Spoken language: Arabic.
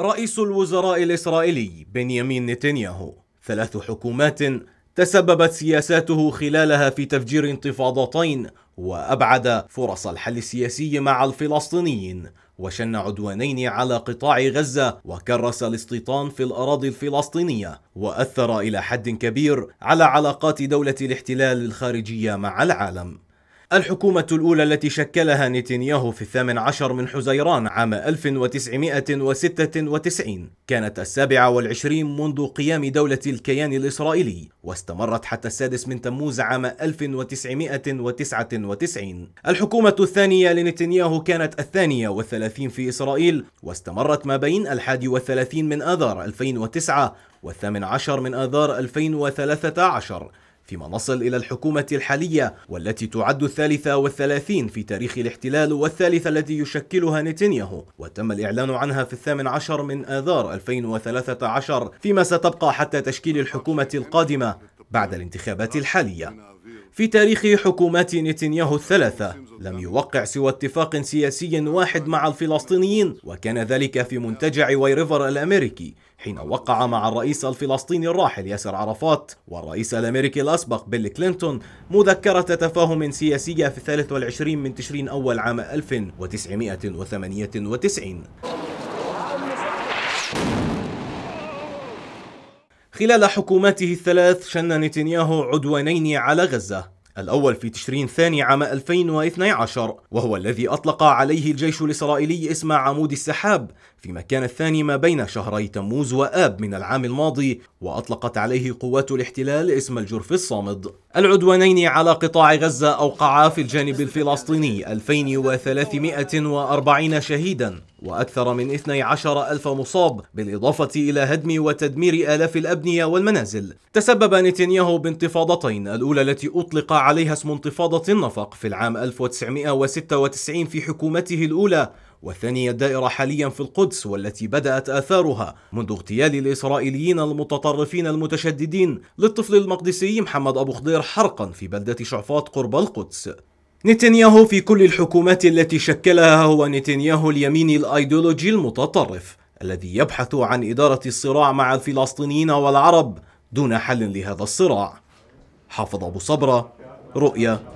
رئيس الوزراء الإسرائيلي بنيامين نتنياهو ثلاث حكومات تسببت سياساته خلالها في تفجير انتفاضتين وأبعد فرص الحل السياسي مع الفلسطينيين وشن عدوانين على قطاع غزة وكرس الاستيطان في الأراضي الفلسطينية وأثر إلى حد كبير على علاقات دولة الاحتلال الخارجية مع العالم الحكومة الأولى التي شكلها نتنياهو في الثامن عشر من حزيران عام 1996 كانت السابعة والعشرين منذ قيام دولة الكيان الإسرائيلي واستمرت حتى السادس من تموز عام 1999 الحكومة الثانية لنتنياهو كانت الثانية والثلاثين في إسرائيل واستمرت ما بين الحادي والثلاثين من آذار 2009 والثامن عشر من آذار 2013 فيما نصل إلى الحكومة الحالية والتي تعد الثالثة والثلاثين في تاريخ الاحتلال والثالثة التي يشكلها نتنياهو وتم الإعلان عنها في الثامن عشر من آذار 2013 فيما ستبقى حتى تشكيل الحكومة القادمة بعد الانتخابات الحالية في تاريخ حكومات نتنياهو الثلاثة لم يوقع سوى اتفاق سياسي واحد مع الفلسطينيين وكان ذلك في منتجع واي ريفر الأمريكي حين وقع مع الرئيس الفلسطيني الراحل ياسر عرفات والرئيس الأمريكي الأسبق بيل كلينتون مذكرة تفاهم سياسية في 23 من تشرين أول عام 1998 خلال حكوماته الثلاث شن نتنياهو عدوانين على غزة الأول في تشرين الثاني عام 2012 وهو الذي أطلق عليه الجيش الإسرائيلي اسم عمود السحاب فيما كان الثاني ما بين شهري تموز وآب من العام الماضي وأطلقت عليه قوات الاحتلال اسم الجرف الصامد العدوانين على قطاع غزة أوقعا في الجانب الفلسطيني 2340 شهيداً وأكثر من 12 ألف مصاب بالإضافة إلى هدم وتدمير آلاف الأبنية والمنازل تسبب نتنياهو بانتفاضتين الأولى التي أطلق عليها اسم انتفاضة النفق في العام 1996 في حكومته الأولى والثانية الدائرة حاليا في القدس والتي بدأت آثارها منذ اغتيال الإسرائيليين المتطرفين المتشددين للطفل المقدسي محمد أبو خضير حرقا في بلدة شعفاط قرب القدس نتنياهو في كل الحكومات التي شكلها هو نتنياهو اليميني الايديولوجي المتطرف الذي يبحث عن إدارة الصراع مع الفلسطينيين والعرب دون حل لهذا الصراع حافظ أبو صبرة رؤيا